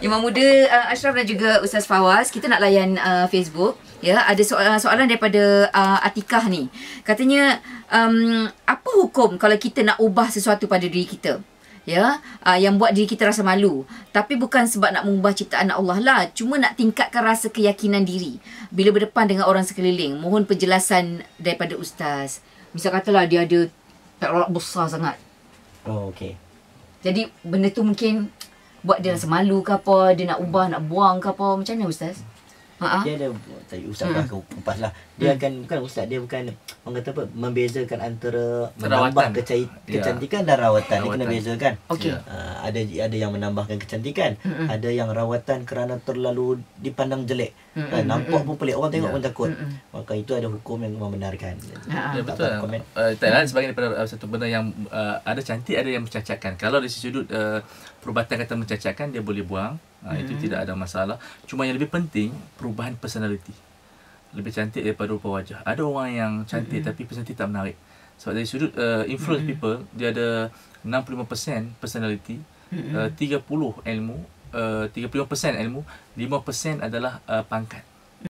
Imam Muda uh, Ashraf dan juga Ustaz Fawaz Kita nak layan uh, Facebook Ya, Ada so- uh, soalan daripada uh, Atikah ni Katanya um, Apa hukum kalau kita nak ubah sesuatu pada diri kita ya uh, yang buat diri kita rasa malu tapi bukan sebab nak mengubah ciptaan Allah lah cuma nak tingkatkan rasa keyakinan diri bila berdepan dengan orang sekeliling mohon penjelasan daripada ustaz misal katalah dia ada perorak besar sangat oh okey jadi benda tu mungkin buat dia rasa malu ke apa, dia nak ubah, nak buang ke apa. Macam mana ustaz? Dia ada tadi ustaz hmm. ke kupas lah. Dia hmm. akan bukan ustaz, dia bukan orang kata apa membezakan antara Terawatan. menambah keca- ya. kecantikan yeah. dan rawatan. rawatan. Dia kena bezakan. Okey. Yeah. Ha ada ada yang menambahkan kecantikan mm-hmm. ada yang rawatan kerana terlalu dipandang jelek mm-hmm. nampak pun pelik orang tengok yeah. pun takut mm-hmm. maka itu ada hukum yang membenarkan ya, betul uh, sebagai daripada uh, satu benda yang uh, ada cantik ada yang mencacatkan kalau dari sudut uh, perubatan kata mencacatkan dia boleh buang uh, mm-hmm. itu tidak ada masalah cuma yang lebih penting perubahan personality lebih cantik daripada rupa wajah ada orang yang cantik mm-hmm. tapi personality tak menarik sebab dari sudut uh, influence mm-hmm. people dia ada 65% personality Mm-hmm. uh, 30 ilmu uh, 35% ilmu 5% adalah uh, pangkat